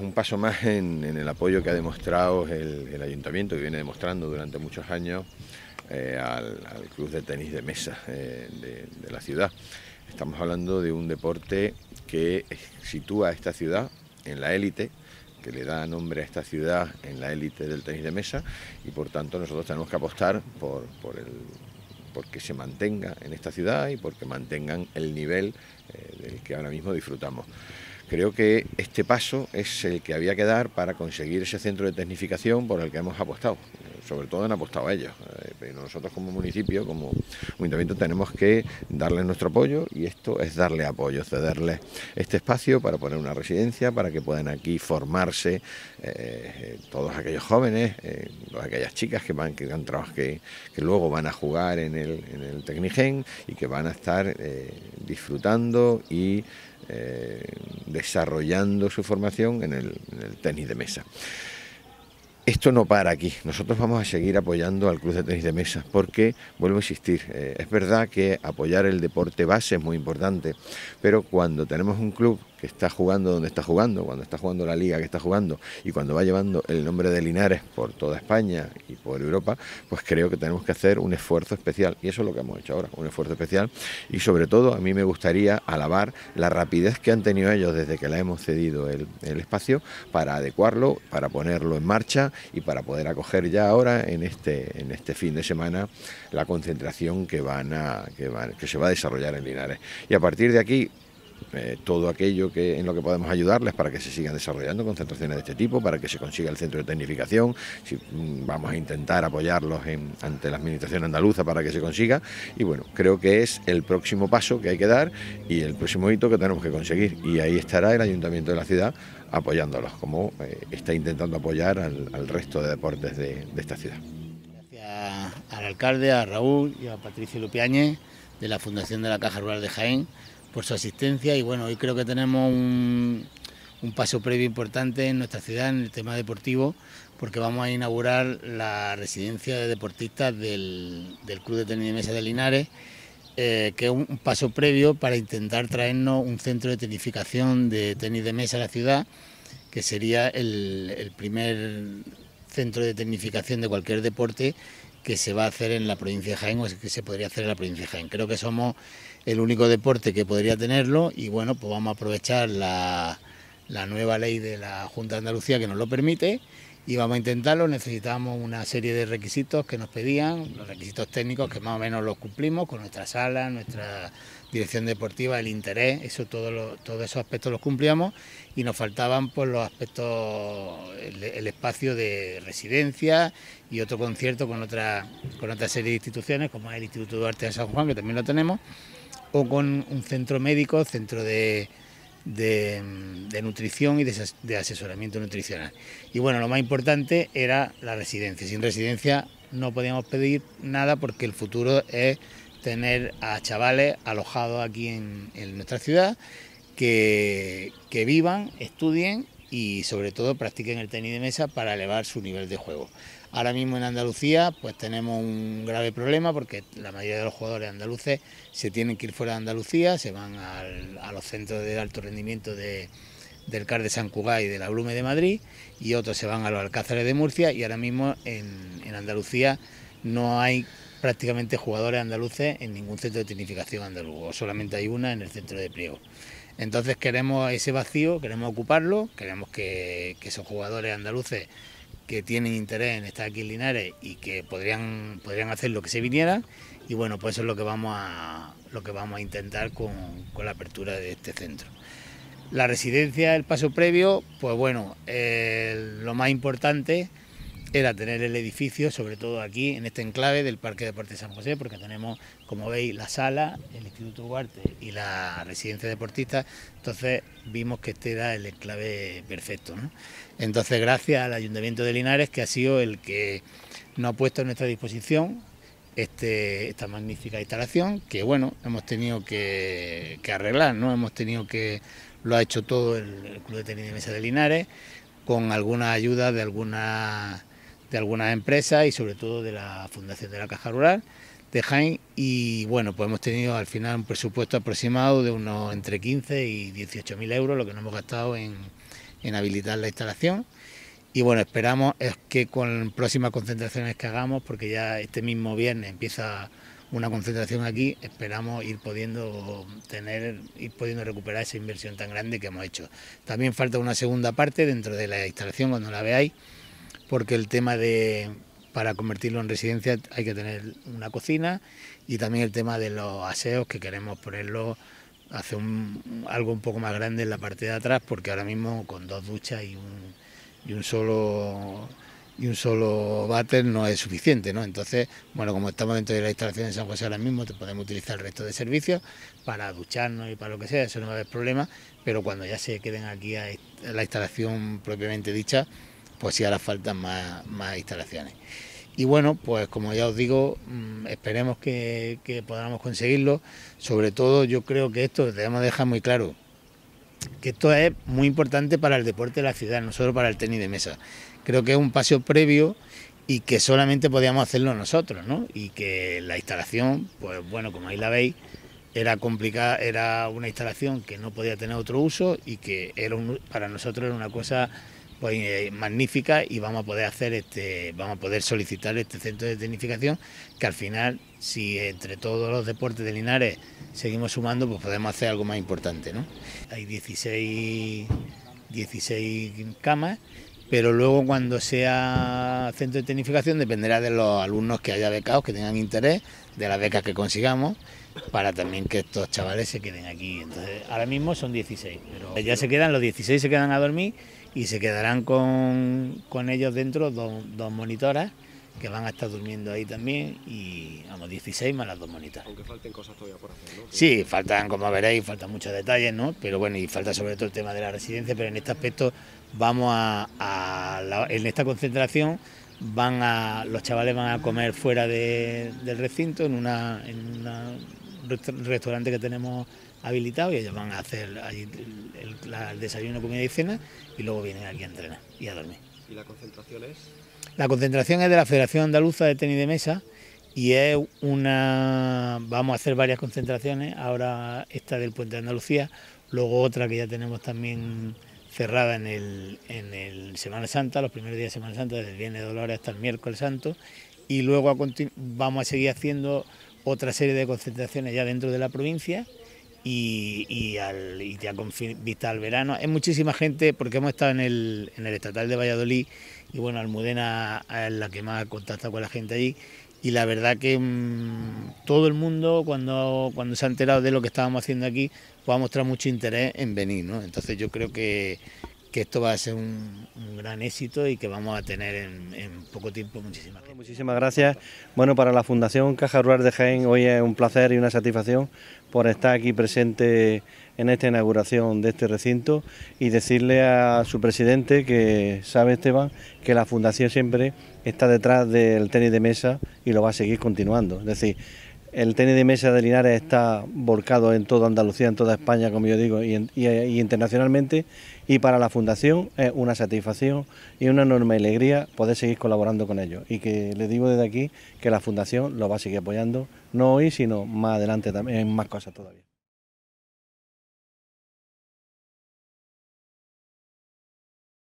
un paso más en, el apoyo que ha demostrado el, ayuntamiento, que viene demostrando durante muchos años eh, al, club de tenis de mesa eh, de, la ciudad. Estamos hablando de un deporte que sitúa a esta ciudad en la élite, que le da nombre a esta ciudad en la élite del tenis de mesa y por tanto nosotros tenemos que apostar por, por el porque se mantenga en esta ciudad y porque mantengan el nivel eh, del que ahora mismo disfrutamos. Creo que este paso es el que había que dar para conseguir ese centro de tecnificación por el que hemos apostado sobre todo han apostado a ellos. Eh, nosotros como municipio, como ayuntamiento, tenemos que darles nuestro apoyo y esto es darle apoyo, cederles este espacio para poner una residencia, para que puedan aquí formarse eh, eh, todos aquellos jóvenes, todas aquellas chicas que van, que, trabajos que, que luego van a jugar en el, en Tecnigen y que van a estar disfrutando y desarrollando su formación en el tenis de mesa esto no para aquí. Nosotros vamos a seguir apoyando al Club de Tenis de Mesa porque, vuelvo a insistir, eh, es verdad que apoyar el deporte base es muy importante, pero cuando tenemos un club que está jugando donde está jugando, cuando está jugando la liga que está jugando y cuando va llevando el nombre de Linares por toda España y por Europa, pues creo que tenemos que hacer un esfuerzo especial y eso es lo que hemos hecho ahora, un esfuerzo especial y sobre todo a mí me gustaría alabar la rapidez que han tenido ellos desde que la hemos cedido el, espacio para adecuarlo, para ponerlo en marcha y para poder acoger ya ahora en este, en este fin de semana la concentración que, van a, que, van, que se va a desarrollar en Linares. Y a partir de aquí eh, todo aquello que, en lo que podemos ayudarles para que se sigan desarrollando concentraciones de este tipo, para que se consiga el centro de tecnificación, si, mm, vamos a intentar apoyarlos ante la administración andaluza para que se consiga y bueno, creo que es el próximo paso que hay que dar y el próximo hito que tenemos que conseguir y ahí estará el ayuntamiento de la ciudad apoyándolos, como eh, está intentando apoyar al, resto de deportes de, de esta ciudad. Gracias al alcalde, a Raúl y a Patricio Lupiáñez de la Fundación de la Caja Rural de Jaén por su asistencia y bueno, hoy creo que tenemos un, paso previo importante en nuestra ciudad en el tema deportivo porque vamos a inaugurar la residencia de deportistas del, del Club de Tenis de Mesa de Linares, eh, que es un paso previo para intentar traernos un centro de tecnificación... de tenis de mesa a la ciudad, que sería el, el primer centro de tecnificación de cualquier deporte que se va a hacer en la provincia de Jaén o que se podría hacer en la provincia de Jaén. Creo que somos el único deporte que podría tenerlo y bueno, pues vamos a aprovechar la, la nueva ley de la Junta de Andalucía que nos lo permite y a intentarlo. necesitábamos una serie de requisitos que nos pedían, los requisitos técnicos que más o menos los cumplimos con nuestra sala, nuestra dirección deportiva, el interés, eso todo todos esos aspectos los cumplíamos y nos faltaban pues los aspectos, el, espacio de residencia y otro concierto con otra, con otra serie de instituciones como es el Instituto de Arte de San Juan, que también lo tenemos, o con un centro médico, centro de de, nutrición y de, asesoramiento nutricional. Y bueno, lo más importante era la residencia. Sin residencia no podíamos pedir nada porque el futuro es tener a chavales alojados aquí en, nuestra ciudad que vivan, estudien y sobre todo practiquen el tenis de mesa para elevar su nivel de juego. Ahora mismo en Andalucía pues tenemos un grave problema porque la mayoría de los jugadores andaluces se tienen que ir fuera de Andalucía, se van a los centros de alto rendimiento de, del CAR de San Cugá y de la Blume de Madrid y otros se van a los Alcázares de Murcia y ahora mismo en, Andalucía no hay prácticamente jugadores andaluces en ningún centro de tenificación andaluz, solamente hay una en el centro de pliego. Entonces queremos ese vacío, queremos ocuparlo, queremos que, esos jugadores andaluces que tienen interés en estar aquí en Linares y que podrían, podrían hacer lo que se viniera. Y bueno, pues eso es lo que vamos a, lo que vamos a intentar con, la apertura de este centro. La residencia, el paso previo, pues bueno, eh, lo más importante era tener el edificio, sobre todo aquí en este enclave del Parque Deportes San José, porque tenemos, como veis, la sala, el Instituto Duarte y la residencia deportista, entonces vimos que este era el enclave perfecto. ¿no? Entonces, gracias al Ayuntamiento de Linares, que ha sido el que nos ha puesto a nuestra disposición este, esta magnífica instalación, que bueno, hemos tenido que, arreglar, ¿no? Hemos tenido que, lo ha hecho todo el, Club de Tenis de Mesa de Linares, con alguna ayuda de algunas de algunas empresas y sobre todo de la Fundación de la Caja Rural de Jaén y bueno, pues hemos tenido al final un presupuesto aproximado de unos entre 15 y 18 mil euros, lo que nos hemos gastado en, en habilitar la instalación y bueno, esperamos es que con próximas concentraciones que hagamos, porque ya este mismo viernes empieza una concentración aquí, esperamos ir pudiendo tener, ir pudiendo recuperar esa inversión tan grande que hemos hecho. También falta una segunda parte dentro de la instalación cuando la veáis porque el tema de para convertirlo en residencia hay que tener una cocina y también el tema de los aseos que queremos ponerlo ...hace un, algo un poco más grande en la parte de atrás porque ahora mismo con dos duchas y un, y un solo y un solo váter no es suficiente, ¿no? Entonces, bueno, como estamos dentro de la instalación de San José ahora mismo, te podemos utilizar el resto de servicios para ducharnos y para lo que sea, eso no va a haber problema, pero cuando ya se queden aquí a la instalación propiamente dicha, pues sí ahora faltan más, instalaciones. Y bueno, pues como ya os digo, mm, esperemos que, podamos conseguirlo. Sobre todo yo creo que esto debemos dejar muy claro, que esto es muy importante para el deporte de la ciudad, no solo para el tenis de mesa. Creo que es un paso previo y que solamente podíamos hacerlo nosotros, ¿no? Y que la instalación, pues bueno, como ahí la veis, era complicada, era una instalación que no podía tener otro uso y que era para nosotros era una cosa pues eh, magnífica y vamos a poder hacer este, vamos a poder solicitar este centro de tecnificación que al final, si entre todos los deportes de Linares seguimos sumando, pues podemos hacer algo más importante, ¿no? Hay 16, 16 camas, pero luego cuando sea centro de tecnificación dependerá de los alumnos que haya becados, que tengan interés, de las becas que consigamos, para también que estos chavales se queden aquí. Entonces, ahora mismo son 16, pero ya se quedan, los 16 se quedan a dormir y se quedarán con, ellos dentro dos, monitoras que van a estar durmiendo ahí también y vamos 16 más las dos monitas Aunque falten cosas todavía por hacer, ¿no? Sí, faltan, como veréis, faltan muchos detalles, ¿no? Pero bueno, y falta sobre todo el tema de la residencia, pero en este aspecto vamos a, en esta concentración van a los chavales van a comer fuera del recinto en una en un restaurante que tenemos habilitado y ellos van a hacer allí el, desayuno, comida y cena y luego vienen aquí a entrenar y a dormir. ¿Y la concentración es? La concentración es de la Federación Andaluza de Tenis de Mesa y es una... vamos a hacer varias concentraciones, ahora esta del Puente de Andalucía, luego otra que ya tenemos también cerrada en el, en el Semana Santa, los primeros días de Semana Santa, desde el Viernes de Dolores hasta el Miércoles Santo, y luego vamos a seguir haciendo otra serie de concentraciones ya dentro de la provincia y, al, ya con vista al verano. Es muchísima gente porque hemos estado en el, en el estatal de Valladolid y bueno, Almudena es la que más contacta con la gente allí y la verdad que mm, todo el mundo cuando, cuando se ha enterado de lo que estábamos haciendo aquí, pues a mostrar mucho interés en venir, ¿no? Entonces yo creo que, que esto va a ser un, gran éxito y que vamos a tener en, poco tiempo muchísimas gracias. Muchísimas gracias. Bueno, para la Fundación Caja Rural de Jaén hoy es un placer y una satisfacción por estar aquí presente en esta inauguración de este recinto y decirle a su presidente que sabe Esteban que la Fundación siempre está detrás del tenis de mesa y lo va a seguir continuando. Es decir, el tenis de mesa de Linares está volcado en toda Andalucía, en toda España, como yo digo, y, internacionalmente. Y para la Fundación es una satisfacción y una enorme alegría poder seguir colaborando con ellos. Y que les digo desde aquí que la Fundación lo va a seguir apoyando, no hoy, sino más adelante también, en más cosas todavía.